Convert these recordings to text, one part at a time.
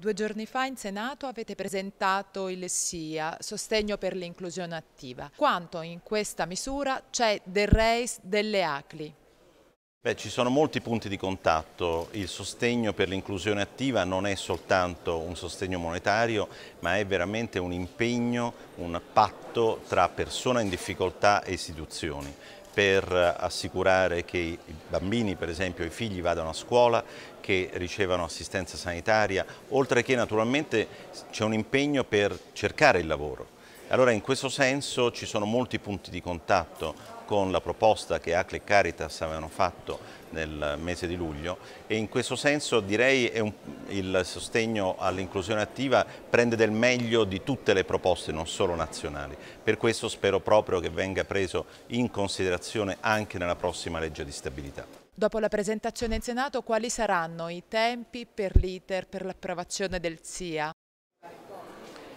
Due giorni fa in Senato avete presentato il SIA, sostegno per l'inclusione attiva. Quanto in questa misura c'è del REIS delle ACLI? Beh, ci sono molti punti di contatto, il sostegno per l'inclusione attiva non è soltanto un sostegno monetario ma è veramente un impegno, un patto tra persona in difficoltà e istituzioni per eh, assicurare che i bambini, per esempio i figli, vadano a scuola, che ricevano assistenza sanitaria, oltre che naturalmente c'è un impegno per cercare il lavoro allora in questo senso ci sono molti punti di contatto con la proposta che ACLE e Caritas avevano fatto nel mese di luglio e in questo senso direi un, il sostegno all'inclusione attiva prende del meglio di tutte le proposte non solo nazionali. Per questo spero proprio che venga preso in considerazione anche nella prossima legge di stabilità. Dopo la presentazione in Senato quali saranno i tempi per l'iter per l'approvazione del SIA?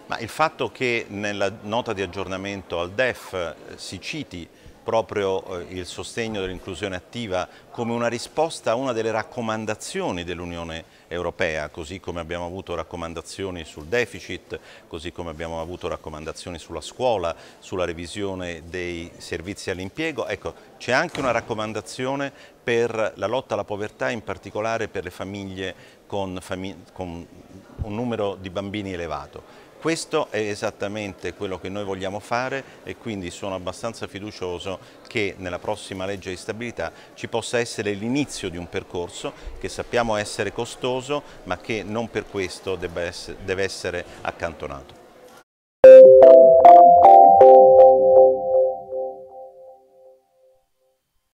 Ma il fatto che nella nota di aggiornamento al DEF eh, si citi proprio eh, il sostegno dell'inclusione attiva come una risposta a una delle raccomandazioni dell'Unione Europea, così come abbiamo avuto raccomandazioni sul deficit, così come abbiamo avuto raccomandazioni sulla scuola, sulla revisione dei servizi all'impiego. Ecco, c'è anche una raccomandazione per la lotta alla povertà, in particolare per le famiglie con, famig con un numero di bambini elevato. Questo è esattamente quello che noi vogliamo fare e quindi sono abbastanza fiducioso che nella prossima legge di stabilità ci possa essere l'inizio di un percorso che sappiamo essere costoso ma che non per questo deve essere accantonato.